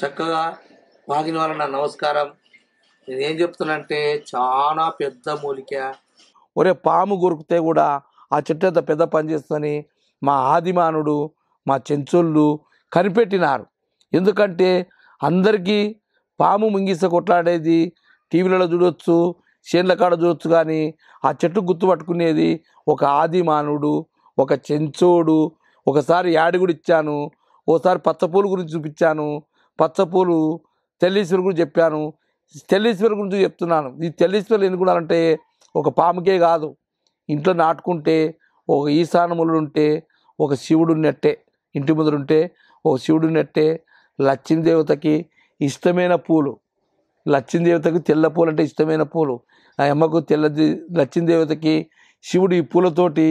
చక్కగా వాగిన వాళ్ళ నమస్కారం నేనేం చెప్తున్నానంటే చాలా పెద్ద మూలిక ఒరే పాము గురికితే కూడా ఆ చెట్టు అంత పెద్ద పనిచేస్తుందని మా ఆదిమానుడు మా చెంచోళ్ళు కనిపెట్టినారు ఎందుకంటే అందరికీ పాము ముంగిస కొట్లాడేది టీవీలలో చూడొచ్చు చేన్ల కాడ చూడొచ్చు కానీ ఆ చెట్టు గుర్తుపట్టుకునేది ఒక ఆదిమానుడు ఒక చెంచోడు ఒకసారి యాడిగుడిచ్చాను ఓసారి పచ్చపూలు గురించి చూపించాను పచ్చపూలు తెల్లీశ్వరి గురించి చెప్పాను తెల్లీశ్వరు గురించి చెప్తున్నాను ఈ తెల్లీశ్వరులు ఎన్నుకున్నారంటే ఒక పాముకే కాదు ఇంట్లో నాటుకుంటే ఒక ఈశానములు ఉంటే ఒక శివుడు ఉన్నట్టే ఇంటి ముందుంటే ఒక శివుడు ఉన్నట్టే లక్ష్మీదేవతకి ఇష్టమైన పూలు లక్ష్మీదేవతకు తెల్ల పూలు అంటే ఇష్టమైన పూలు ఆ అమ్మకు తెల్ల లక్ష్మీదేవతకి శివుడు ఈ పూలతోటి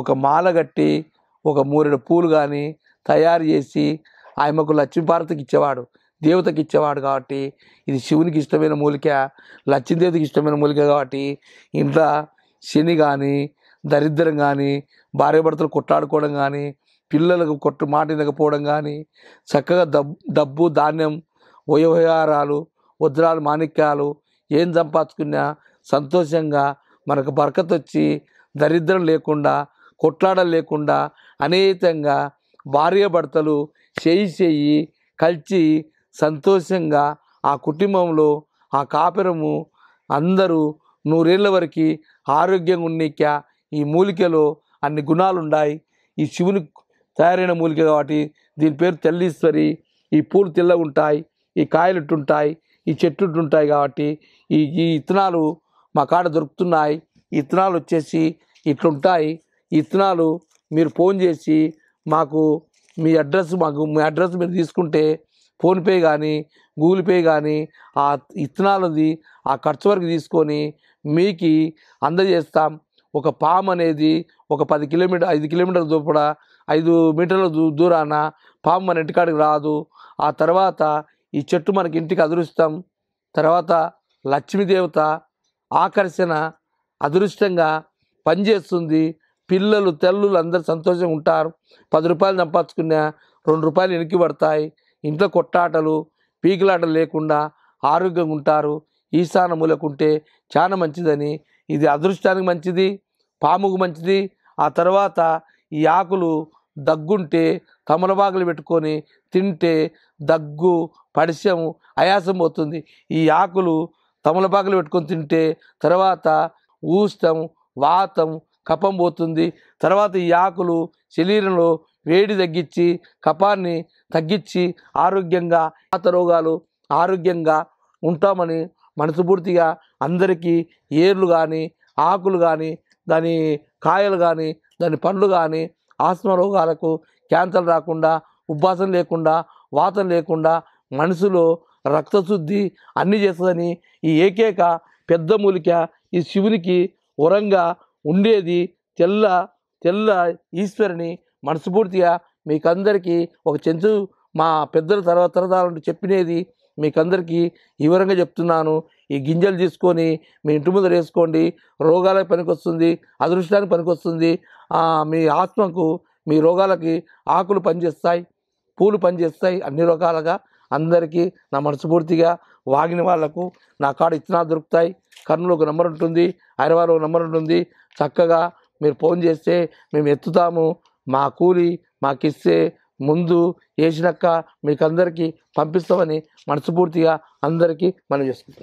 ఒక మాల కట్టి ఒక మూరెడు పూలు కానీ తయారు చేసి మాకు లక్ష్మీభారతికి ఇచ్చేవాడు దేవతకి ఇచ్చేవాడు కాబట్టి ఇది శివునికి ఇష్టమైన మూలిక లక్ష్మీదేవికి ఇష్టమైన మూలిక కాబట్టి ఇంట్లో శని కానీ దరిద్రం కానీ భార్యాభర్తలు కొట్లాడుకోవడం కానీ పిల్లలకు కొట్టు మాట వినకపోవడం కానీ చక్కగా డబ్ డబ్బు ధాన్యం వయోహారాలు వజ్రాలు మాణిక్యాలు ఏం సంపాదించుకున్నా సంతోషంగా మనకు బరకత వచ్చి దరిద్రం లేకుండా కొట్లాడలు లేకుండా అనేకంగా భార్యాభర్తలు చేయి చేయి కలిసి సంతోషంగా ఆ కుటుంబంలో ఆ కాపురము అందరూ నూరేళ్ళ వరకు ఆరోగ్యంగా ఉన్నీక్యా ఈ మూలికలో అన్ని గుణాలు ఉన్నాయి ఈ శివుని తయారైన మూలిక కాబట్టి దీని పేరు తెల్లీశ్వరి ఈ పూలు తెల్ల ఉంటాయి ఈ కాయలు ఉంటాయి ఈ చెట్టు ఉంటాయి కాబట్టి ఈ ఈ ఇత్తనాలు మా కాడ దొరుకుతున్నాయి ఇత్తనాలు వచ్చేసి ఇట్లుంటాయి ఇత్తనాలు మీరు ఫోన్ చేసి మాకు మీ అడ్రస్ మాకు మీ అడ్రస్ మీరు తీసుకుంటే ఫోన్పే కానీ గూగుల్ పే కానీ ఆ ఇత్తనాలది ఆ ఖర్చు వరకు తీసుకొని మీకు అందజేస్తాం ఒక పామ్ అనేది ఒక పది కిలోమీటర్ ఐదు కిలోమీటర్ల దూపడ ఐదు మీటర్ల దూ దూరాన పాము మన ఇంటికాడికి రాదు ఆ తర్వాత ఈ చెట్టు మనకి ఇంటికి అదృష్టం తర్వాత లక్ష్మీదేవత ఆకర్షణ అదృష్టంగా పనిచేస్తుంది పిల్లలు తెల్లులు అందరు సంతోషంగా ఉంటారు పది రూపాయలు సంపాదించుకున్నా రెండు రూపాయలు వెనక్కి పడతాయి ఇంట్లో కొట్టాటలు పీకిలాటలు లేకుండా ఆరోగ్యంగా ఉంటారు ఈశాన మూలకుంటే చాలా మంచిదని ఇది అదృష్టానికి మంచిది పాముకు మంచిది ఆ తర్వాత ఈ ఆకులు దగ్గుంటే తమలబాగులు పెట్టుకొని తింటే దగ్గు పడిశము ఆయాసం పోతుంది ఈ ఆకులు తమలపాకులు పెట్టుకొని తింటే తర్వాత ఊష్టం వాతం కపం పోతుంది తర్వాత ఈ ఆకులు శరీరంలో వేడి తగ్గించి కపాన్ని తగ్గించి ఆరోగ్యంగా పాత రోగాలు ఆరోగ్యంగా ఉంటామని మనసుపూర్తిగా అందరికీ ఏర్లు కానీ ఆకులు కానీ దాని కాయలు కానీ దాని పండ్లు కానీ ఆస్మ రోగాలకు క్యాన్సర్ రాకుండా ఉబ్బాసం లేకుండా వాతం లేకుండా మనసులో రక్తశుద్ధి అన్నీ చేస్తుందని ఈ ఏకైక పెద్ద మూలిక ఈ శివునికి వరంగా ఉండేది తెల్ల తెల్ల ఈశ్వరుని మనస్ఫూర్తిగా మీకందరికీ ఒక చెంచు మా పెద్దల తర్వాత తరదాలు చెప్పినది మీకందరికీ వివరంగా చెప్తున్నాను ఈ గింజలు తీసుకొని మీ ఇంటి ముందర వేసుకోండి రోగాలకు పనికొస్తుంది అదృష్టానికి పనికొస్తుంది మీ ఆత్మకు మీ రోగాలకి ఆకులు పనిచేస్తాయి పూలు పనిచేస్తాయి అన్ని రకాలుగా అందరికీ నా మనస్ఫూర్తిగా వాగిన వాళ్లకు నా కాడ ఇత్తనాలు దొరుకుతాయి కర్నూలు ఒక నెంబర్ ఉంటుంది హైదరాబాద్ ఒక నెంబర్ ఉంటుంది చక్కగా మీరు ఫోన్ చేస్తే మేము ఎత్తుతాము మా కూలి మాకిస్తే ముందు వేసినాక మీకు అందరికీ పంపిస్తామని మనస్ఫూర్తిగా అందరికీ మనం చేసుకుంటాం